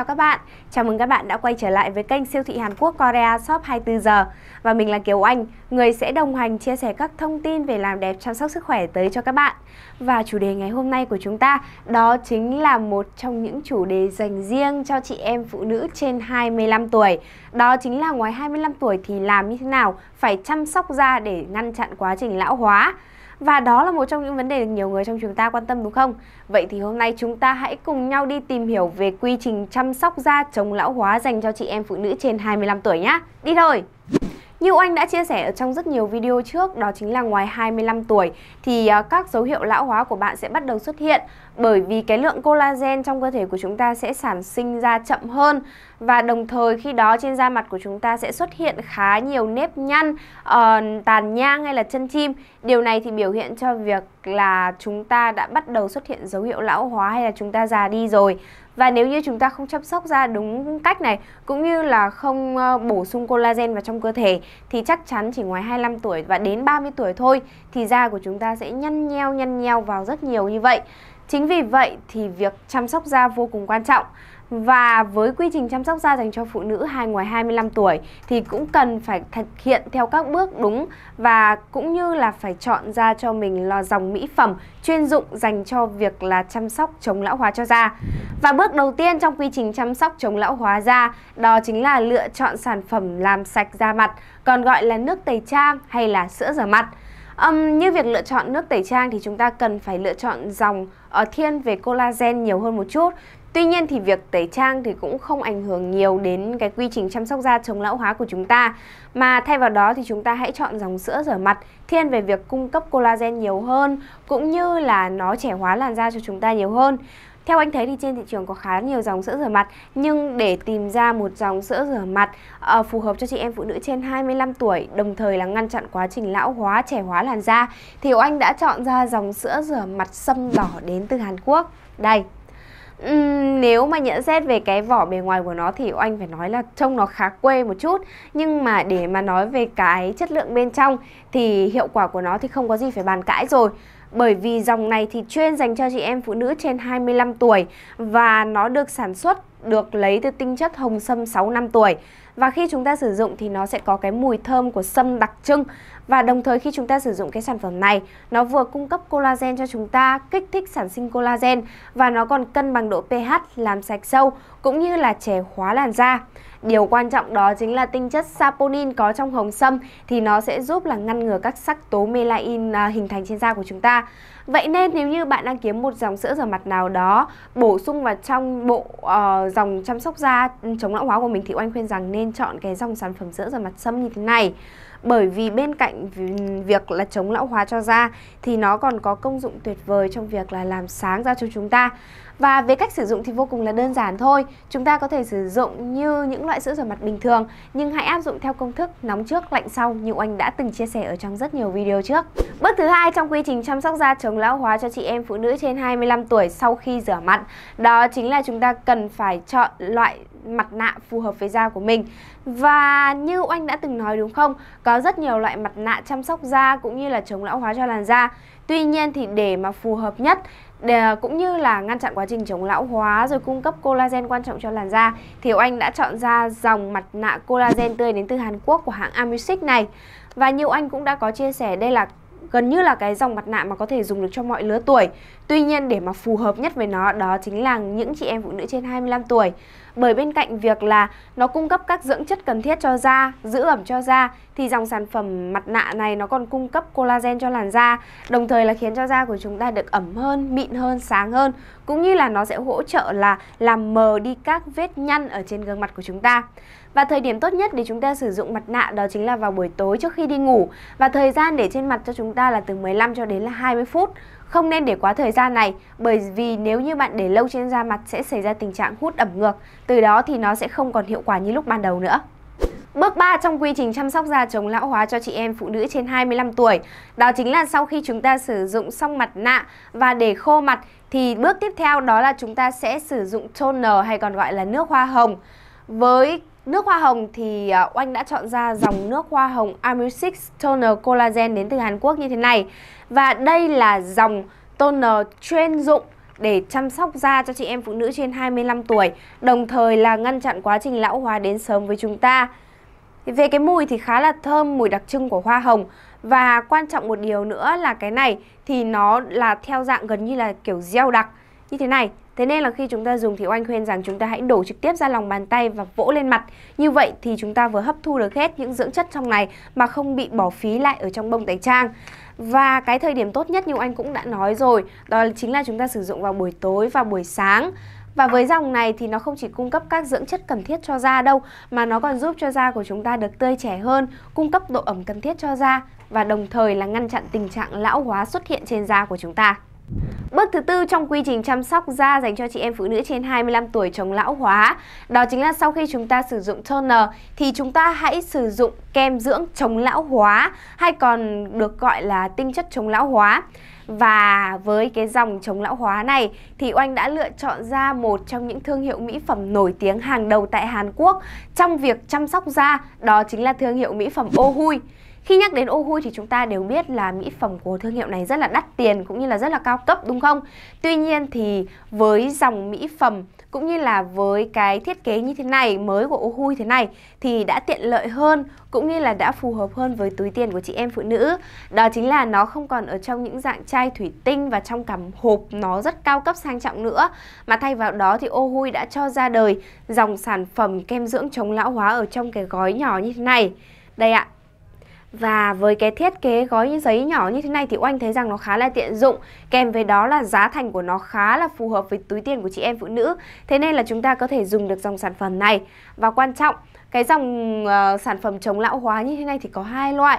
chào các bạn. Chào mừng các bạn đã quay trở lại với kênh siêu thị Hàn Quốc Korea Shop 24 giờ. Và mình là Kiều Anh, người sẽ đồng hành chia sẻ các thông tin về làm đẹp chăm sóc sức khỏe tới cho các bạn. Và chủ đề ngày hôm nay của chúng ta đó chính là một trong những chủ đề dành riêng cho chị em phụ nữ trên 25 tuổi. Đó chính là ngoài 25 tuổi thì làm như thế nào phải chăm sóc da để ngăn chặn quá trình lão hóa. Và đó là một trong những vấn đề được nhiều người trong chúng ta quan tâm đúng không? Vậy thì hôm nay chúng ta hãy cùng nhau đi tìm hiểu về quy trình chăm sóc da chống lão hóa dành cho chị em phụ nữ trên 25 tuổi nhé. Đi thôi! Như anh đã chia sẻ ở trong rất nhiều video trước, đó chính là ngoài 25 tuổi thì à, các dấu hiệu lão hóa của bạn sẽ bắt đầu xuất hiện bởi vì cái lượng collagen trong cơ thể của chúng ta sẽ sản sinh ra chậm hơn và đồng thời khi đó trên da mặt của chúng ta sẽ xuất hiện khá nhiều nếp nhăn, uh, tàn nhang hay là chân chim. Điều này thì biểu hiện cho việc là chúng ta đã bắt đầu xuất hiện dấu hiệu lão hóa hay là chúng ta già đi rồi và nếu như chúng ta không chăm sóc da đúng cách này cũng như là không ờ, bổ sung collagen vào trong cơ thể thì chắc chắn chỉ ngoài 25 tuổi và đến 30 tuổi thôi thì da của chúng ta sẽ nhăn nheo nhăn nheo vào rất nhiều như vậy. Chính vì vậy thì việc chăm sóc da vô cùng quan trọng. Và với quy trình chăm sóc da dành cho phụ nữ hai ngoài 25 tuổi thì cũng cần phải thực hiện theo các bước đúng và cũng như là phải chọn ra cho mình lò dòng mỹ phẩm chuyên dụng dành cho việc là chăm sóc chống lão hóa cho da. Và bước đầu tiên trong quy trình chăm sóc chống lão hóa da đó chính là lựa chọn sản phẩm làm sạch da mặt, còn gọi là nước tẩy trang hay là sữa rửa mặt. Um, như việc lựa chọn nước tẩy trang thì chúng ta cần phải lựa chọn dòng ở ờ, thiên về collagen nhiều hơn một chút Tuy nhiên thì việc tẩy trang thì cũng không ảnh hưởng nhiều đến cái quy trình chăm sóc da chống lão hóa của chúng ta mà thay vào đó thì chúng ta hãy chọn dòng sữa rửa mặt thiên về việc cung cấp collagen nhiều hơn cũng như là nó trẻ hóa làn da cho chúng ta nhiều hơn. Theo anh thấy thì trên thị trường có khá nhiều dòng sữa rửa mặt nhưng để tìm ra một dòng sữa rửa mặt uh, phù hợp cho chị em phụ nữ trên 25 tuổi đồng thời là ngăn chặn quá trình lão hóa, trẻ hóa làn da thì anh đã chọn ra dòng sữa rửa mặt sâm đỏ đến từ Hàn Quốc. Đây, Uhm, nếu mà nhận xét về cái vỏ bề ngoài của nó thì anh phải nói là trông nó khá quê một chút nhưng mà để mà nói về cái chất lượng bên trong thì hiệu quả của nó thì không có gì phải bàn cãi rồi bởi vì dòng này thì chuyên dành cho chị em phụ nữ trên 25 tuổi và nó được sản xuất được lấy từ tinh chất hồng sâm 6 năm tuổi và khi chúng ta sử dụng thì nó sẽ có cái mùi thơm của sâm đặc trưng và đồng thời khi chúng ta sử dụng cái sản phẩm này nó vừa cung cấp collagen cho chúng ta kích thích sản sinh collagen và nó còn cân bằng độ pH làm sạch sâu cũng như là trẻ hóa làn da Điều quan trọng đó chính là tinh chất saponin có trong hồng sâm thì nó sẽ giúp là ngăn ngừa các sắc tố melanin à, hình thành trên da của chúng ta Vậy nên nếu như bạn đang kiếm một dòng sữa rửa mặt nào đó bổ sung vào trong bộ uh, dòng chăm sóc da ừ, chống lão hóa của mình thì Oanh khuyên rằng nên chọn cái dòng sản phẩm sữa rửa mặt sâm như thế này. Bởi vì bên cạnh việc là chống lão hóa cho da thì nó còn có công dụng tuyệt vời trong việc là làm sáng da cho chúng ta. Và về cách sử dụng thì vô cùng là đơn giản thôi. Chúng ta có thể sử dụng như những loại sữa rửa mặt bình thường nhưng hãy áp dụng theo công thức nóng trước lạnh sau như anh đã từng chia sẻ ở trong rất nhiều video trước. Bước thứ hai trong quy trình chăm sóc da chống lão hóa cho chị em phụ nữ trên 25 tuổi sau khi rửa mặt đó chính là chúng ta cần phải chọn loại mặt nạ phù hợp với da của mình. Và như anh đã từng nói đúng không? Có rất nhiều loại mặt nạ chăm sóc da cũng như là chống lão hóa cho làn da. Tuy nhiên thì để mà phù hợp nhất để, cũng như là ngăn chặn quá trình chống lão hóa rồi cung cấp collagen quan trọng cho làn da thì Anh đã chọn ra dòng mặt nạ collagen tươi đến từ Hàn Quốc của hãng Amusic này. Và nhiều Anh cũng đã có chia sẻ đây là gần như là cái dòng mặt nạ mà có thể dùng được cho mọi lứa tuổi. Tuy nhiên để mà phù hợp nhất với nó đó chính là những chị em phụ nữ trên 25 tuổi. Bởi bên cạnh việc là nó cung cấp các dưỡng chất cần thiết cho da, giữ ẩm cho da thì dòng sản phẩm mặt nạ này nó còn cung cấp collagen cho làn da, đồng thời là khiến cho da của chúng ta được ẩm hơn, mịn hơn, sáng hơn, cũng như là nó sẽ hỗ trợ là làm mờ đi các vết nhăn ở trên gương mặt của chúng ta. Và thời điểm tốt nhất để chúng ta sử dụng mặt nạ đó chính là vào buổi tối trước khi đi ngủ và thời gian để trên mặt cho chúng ta là từ 15 cho đến là 20 phút. Không nên để quá thời gian này bởi vì nếu như bạn để lâu trên da mặt sẽ xảy ra tình trạng hút ẩm ngược, từ đó thì nó sẽ không còn hiệu quả như lúc ban đầu nữa. Bước 3 trong quy trình chăm sóc da chống lão hóa cho chị em phụ nữ trên 25 tuổi Đó chính là sau khi chúng ta sử dụng xong mặt nạ và để khô mặt Thì bước tiếp theo đó là chúng ta sẽ sử dụng toner hay còn gọi là nước hoa hồng Với Nước hoa hồng thì à, Oanh đã chọn ra dòng nước hoa hồng Amurix Toner Collagen đến từ Hàn Quốc như thế này. Và đây là dòng toner chuyên dụng để chăm sóc da cho chị em phụ nữ trên 25 tuổi, đồng thời là ngăn chặn quá trình lão hóa đến sớm với chúng ta. Về cái mùi thì khá là thơm, mùi đặc trưng của hoa hồng và quan trọng một điều nữa là cái này thì nó là theo dạng gần như là kiểu gel đặc như thế này Thế nên là khi chúng ta dùng thì Oanh khuyên rằng chúng ta hãy đổ trực tiếp ra lòng bàn tay và vỗ lên mặt. Như vậy thì chúng ta vừa hấp thu được hết những dưỡng chất trong này mà không bị bỏ phí lại ở trong bông tẩy trang. Và cái thời điểm tốt nhất như anh cũng đã nói rồi, đó chính là chúng ta sử dụng vào buổi tối và buổi sáng. Và với dòng này thì nó không chỉ cung cấp các dưỡng chất cần thiết cho da đâu mà nó còn giúp cho da của chúng ta được tươi trẻ hơn, cung cấp độ ẩm cần thiết cho da và đồng thời là ngăn chặn tình trạng lão hóa xuất hiện trên da của chúng ta. Bước thứ tư trong quy trình chăm sóc da dành cho chị em phụ nữ trên 25 tuổi chống lão hóa, đó chính là sau khi chúng ta sử dụng toner thì chúng ta hãy sử dụng kem dưỡng chống lão hóa hay còn được gọi là tinh chất chống lão hóa. Và với cái dòng chống lão hóa này thì Oanh đã lựa chọn ra một trong những thương hiệu mỹ phẩm nổi tiếng hàng đầu tại Hàn Quốc trong việc chăm sóc da, đó chính là thương hiệu mỹ phẩm Ohui. Khi nhắc đến ô hui thì chúng ta đều biết là mỹ phẩm của thương hiệu này rất là đắt tiền cũng như là rất là cao cấp đúng không? Tuy nhiên thì với dòng mỹ phẩm cũng như là với cái thiết kế như thế này mới của ô hui thế này thì đã tiện lợi hơn cũng như là đã phù hợp hơn với túi tiền của chị em phụ nữ. Đó chính là nó không còn ở trong những dạng chai thủy tinh và trong cả hộp nó rất cao cấp sang trọng nữa mà thay vào đó thì ô hui đã cho ra đời dòng sản phẩm kem dưỡng chống lão hóa ở trong cái gói nhỏ như thế này. Đây ạ, và với cái thiết kế gói giấy nhỏ như thế này thì Oanh thấy rằng nó khá là tiện dụng Kèm với đó là giá thành của nó khá là phù hợp với túi tiền của chị em phụ nữ Thế nên là chúng ta có thể dùng được dòng sản phẩm này Và quan trọng, cái dòng uh, sản phẩm chống lão hóa như thế này thì có hai loại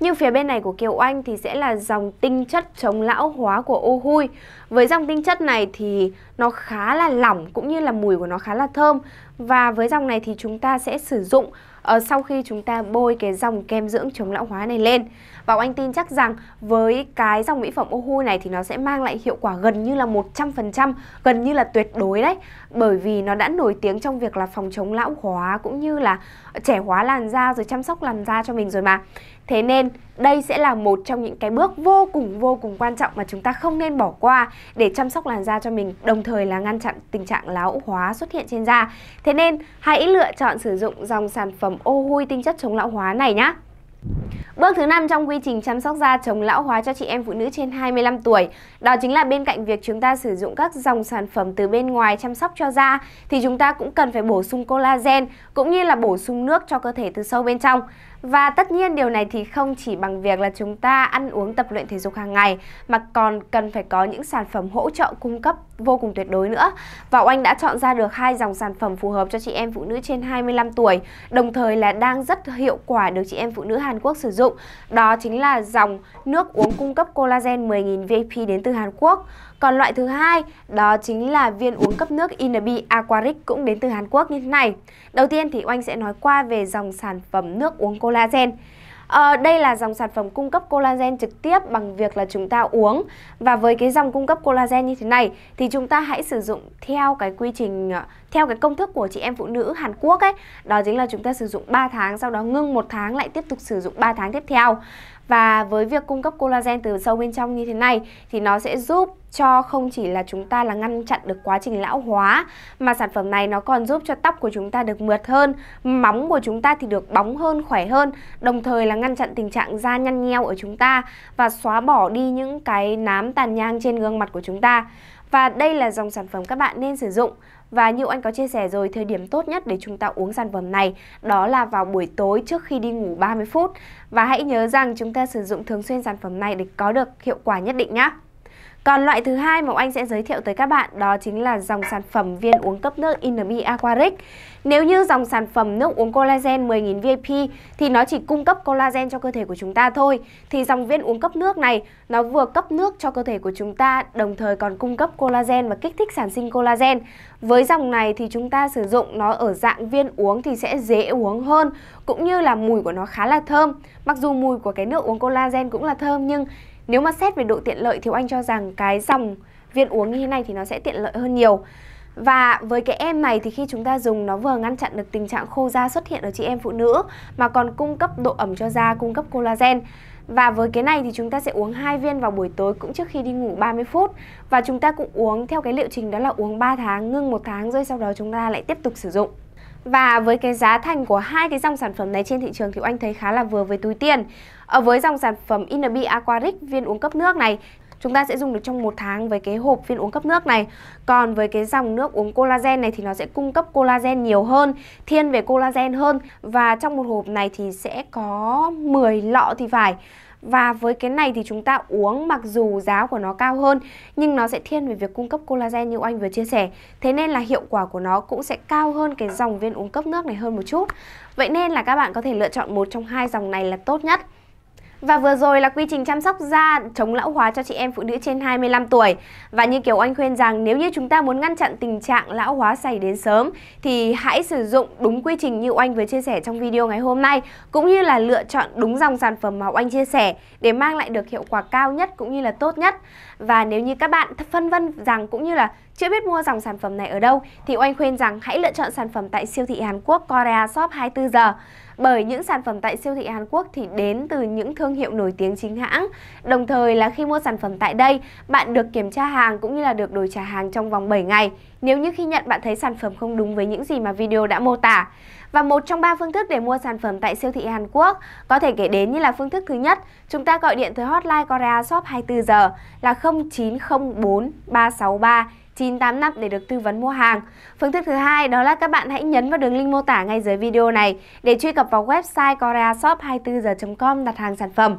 như phía bên này của Kiều Anh thì sẽ là dòng tinh chất chống lão hóa của ô hui Với dòng tinh chất này thì nó khá là lỏng cũng như là mùi của nó khá là thơm Và với dòng này thì chúng ta sẽ sử dụng uh, sau khi chúng ta bôi cái dòng kem dưỡng chống lão hóa này lên. Và anh tin chắc rằng với cái dòng mỹ phẩm Ohu này thì nó sẽ mang lại hiệu quả gần như là 100%, gần như là tuyệt đối đấy bởi vì nó đã nổi tiếng trong việc là phòng chống lão hóa cũng như là trẻ hóa làn da rồi chăm sóc làn da cho mình rồi mà. Thế nên đây sẽ là một trong những cái bước vô cùng vô cùng quan trọng mà chúng ta không nên bỏ qua để chăm sóc làn da cho mình, đồng thời là ngăn chặn tình trạng lão hóa xuất hiện trên da. Thế nên hãy lựa chọn sử dụng dòng sản phẩm ô hui tinh chất chống lão hóa này nhé. Bước thứ năm trong quy trình chăm sóc da chống lão hóa cho chị em phụ nữ trên 25 tuổi, đó chính là bên cạnh việc chúng ta sử dụng các dòng sản phẩm từ bên ngoài chăm sóc cho da thì chúng ta cũng cần phải bổ sung collagen cũng như là bổ sung nước cho cơ thể từ sâu bên trong. Và tất nhiên điều này thì không chỉ bằng việc là chúng ta ăn uống tập luyện thể dục hàng ngày mà còn cần phải có những sản phẩm hỗ trợ cung cấp vô cùng tuyệt đối nữa. Và Oanh đã chọn ra được hai dòng sản phẩm phù hợp cho chị em phụ nữ trên 25 tuổi, đồng thời là đang rất hiệu quả được chị em phụ nữ Hàn Quốc sử dụng. Đó chính là dòng nước uống cung cấp collagen 10.000 VIP đến từ Hàn Quốc còn loại thứ hai đó chính là viên uống cấp nước INB Aquaric cũng đến từ Hàn Quốc như thế này. Đầu tiên thì Oanh sẽ nói qua về dòng sản phẩm nước uống collagen. À, đây là dòng sản phẩm cung cấp collagen trực tiếp bằng việc là chúng ta uống và với cái dòng cung cấp collagen như thế này thì chúng ta hãy sử dụng theo cái quy trình ờ, theo cái công thức của chị em phụ nữ Hàn Quốc ấy đó chính là chúng ta sử dụng 3 tháng sau đó ngưng một tháng lại tiếp tục sử dụng 3 tháng tiếp theo và với việc cung cấp collagen từ sâu bên trong như thế này thì nó sẽ giúp cho không chỉ là chúng ta là ngăn chặn được quá trình lão hóa mà sản phẩm này nó còn giúp cho tóc của chúng ta được mượt hơn, móng của chúng ta thì được bóng hơn, khỏe hơn, đồng thời là ngăn chặn tình trạng da nhăn nheo ở chúng ta và xóa bỏ đi những cái nám tàn nhang trên gương mặt của chúng ta. Và đây là dòng sản phẩm các bạn nên sử dụng. Và như anh có chia sẻ rồi, thời điểm tốt nhất để chúng ta uống sản phẩm này đó là vào buổi tối trước khi đi ngủ 30 phút. Và hãy nhớ rằng chúng ta sử dụng thường xuyên sản phẩm này để có được hiệu quả nhất định nhé. Còn loại thứ hai mà anh sẽ giới thiệu tới các bạn đó chính là dòng sản phẩm viên uống cấp nước Inami Aquaric. Nếu như dòng sản phẩm nước uống collagen 10.000 VIP thì nó chỉ cung cấp collagen cho cơ thể của chúng ta thôi. Thì dòng viên uống cấp nước này nó vừa cấp nước cho cơ thể của chúng ta đồng thời còn cung cấp collagen và kích thích sản sinh collagen. Với dòng này thì chúng ta sử dụng nó ở dạng viên uống thì sẽ dễ uống hơn cũng như là mùi của nó khá là thơm. Mặc dù mùi của cái nước uống collagen cũng là thơm nhưng nếu mà xét về độ tiện lợi thì Anh cho rằng cái dòng viên uống như thế này thì nó sẽ tiện lợi hơn nhiều. Và với cái em này thì khi chúng ta dùng nó vừa ngăn chặn được tình trạng khô da xuất hiện ở chị em phụ nữ mà còn cung cấp độ ẩm cho da, cung cấp collagen. Và với cái này thì chúng ta sẽ uống hai viên vào buổi tối cũng trước khi đi ngủ 30 phút và chúng ta cũng uống theo cái liệu trình đó là uống 3 tháng, ngưng một tháng rồi sau đó chúng ta lại tiếp tục sử dụng. Và với cái giá thành của hai cái dòng sản phẩm này trên thị trường thì anh thấy khá là vừa với túi tiền. Ở với dòng sản phẩm Innerby Aquaric viên uống cấp nước này chúng ta sẽ dùng được trong một tháng với cái hộp viên uống cấp nước này. Còn với cái dòng nước uống collagen này thì nó sẽ cung cấp collagen nhiều hơn, thiên về collagen hơn. Và trong một hộp này thì sẽ có 10 lọ thì phải. Và với cái này thì chúng ta uống mặc dù giá của nó cao hơn nhưng nó sẽ thiên về việc cung cấp collagen như anh vừa chia sẻ. Thế nên là hiệu quả của nó cũng sẽ cao hơn cái dòng viên uống cấp nước này hơn một chút. Vậy nên là các bạn có thể lựa chọn một trong hai dòng này là tốt nhất. Và vừa rồi là quy trình chăm sóc da chống lão hóa cho chị em phụ nữ trên 25 tuổi. Và như kiểu Anh khuyên rằng nếu như chúng ta muốn ngăn chặn tình trạng lão hóa xảy đến sớm thì hãy sử dụng đúng quy trình như anh vừa chia sẻ trong video ngày hôm nay cũng như là lựa chọn đúng dòng sản phẩm mà anh chia sẻ để mang lại được hiệu quả cao nhất cũng như là tốt nhất. Và nếu như các bạn phân vân rằng cũng như là chưa biết mua dòng sản phẩm này ở đâu thì Oanh khuyên rằng hãy lựa chọn sản phẩm tại siêu thị Hàn Quốc Korea Shop 24 giờ. Bởi những sản phẩm tại siêu thị Hàn Quốc thì đến từ những thương hiệu nổi tiếng chính hãng. Đồng thời là khi mua sản phẩm tại đây, bạn được kiểm tra hàng cũng như là được đổi trả hàng trong vòng 7 ngày. Nếu như khi nhận bạn thấy sản phẩm không đúng với những gì mà video đã mô tả. Và một trong ba phương thức để mua sản phẩm tại siêu thị Hàn Quốc có thể kể đến như là phương thức thứ nhất, chúng ta gọi điện tới hotline Korea Shop 24 giờ là 0904363 985 để được tư vấn mua hàng. Phương thức thứ hai đó là các bạn hãy nhấn vào đường link mô tả ngay dưới video này để truy cập vào website koreashop 24 h com đặt hàng sản phẩm.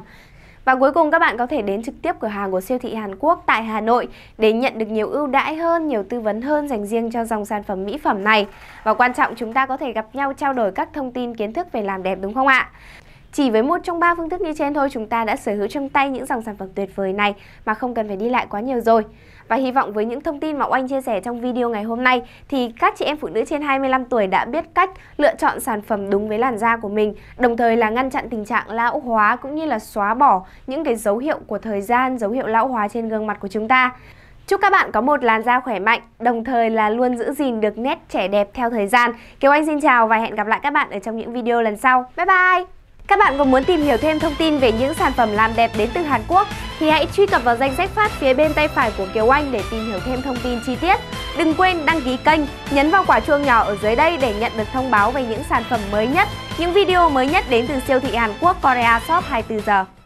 Và cuối cùng các bạn có thể đến trực tiếp cửa hàng của siêu thị Hàn Quốc tại Hà Nội để nhận được nhiều ưu đãi hơn, nhiều tư vấn hơn dành riêng cho dòng sản phẩm mỹ phẩm này. Và quan trọng chúng ta có thể gặp nhau trao đổi các thông tin kiến thức về làm đẹp đúng không ạ? Chỉ với một trong ba phương thức như trên thôi chúng ta đã sở hữu trong tay những dòng sản phẩm tuyệt vời này mà không cần phải đi lại quá nhiều rồi. Và hy vọng với những thông tin mà Oanh chia sẻ trong video ngày hôm nay thì các chị em phụ nữ trên 25 tuổi đã biết cách lựa chọn sản phẩm đúng với làn da của mình, đồng thời là ngăn chặn tình trạng lão hóa cũng như là xóa bỏ những cái dấu hiệu của thời gian, dấu hiệu lão hóa trên gương mặt của chúng ta. Chúc các bạn có một làn da khỏe mạnh, đồng thời là luôn giữ gìn được nét trẻ đẹp theo thời gian. Kiều Anh xin chào và hẹn gặp lại các bạn ở trong những video lần sau. Bye bye! Các bạn có muốn tìm hiểu thêm thông tin về những sản phẩm làm đẹp đến từ Hàn Quốc thì hãy truy cập vào danh sách phát phía bên tay phải của Kiều Anh để tìm hiểu thêm thông tin chi tiết. Đừng quên đăng ký kênh, nhấn vào quả chuông nhỏ ở dưới đây để nhận được thông báo về những sản phẩm mới nhất, những video mới nhất đến từ siêu thị Hàn Quốc Korea Shop 24 giờ.